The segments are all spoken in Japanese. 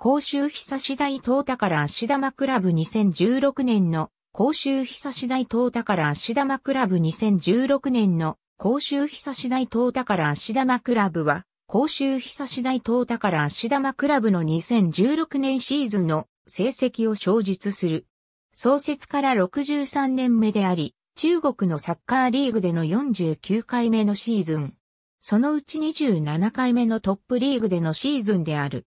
甲州久志大東ら足玉クラブ2016年の甲州久志大東ら足玉クラブ2016年の甲州久志大東ら足玉クラブは甲州久志大東ら足玉クラブの2016年シーズンの成績を表述する。創設から63年目であり、中国のサッカーリーグでの49回目のシーズン。そのうち27回目のトップリーグでのシーズンである。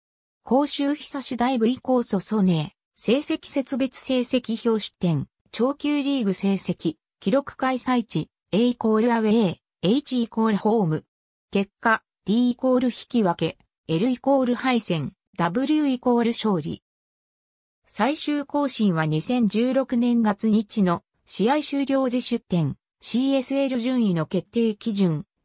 衆日差し大部以降祖祖ね成績設別成績表出展、長級リーグ成績、記録開催地、A イコールアウェイ、H イコールホーム。結果、D イコール引き分け、L イコール敗戦、W イコール勝利。最終更新は2016年月日の試合終了時出展、CSL 順位の決定基準、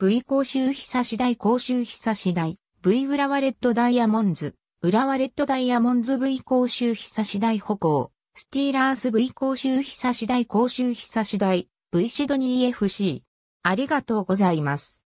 V 甲州久し台甲州久し台 V 浦和レッドダイヤモンズ浦和レッドダイヤモンズ V 甲州久し台歩行スティーラース V 甲州久し台甲州久し台 V シドニー FC ありがとうございます。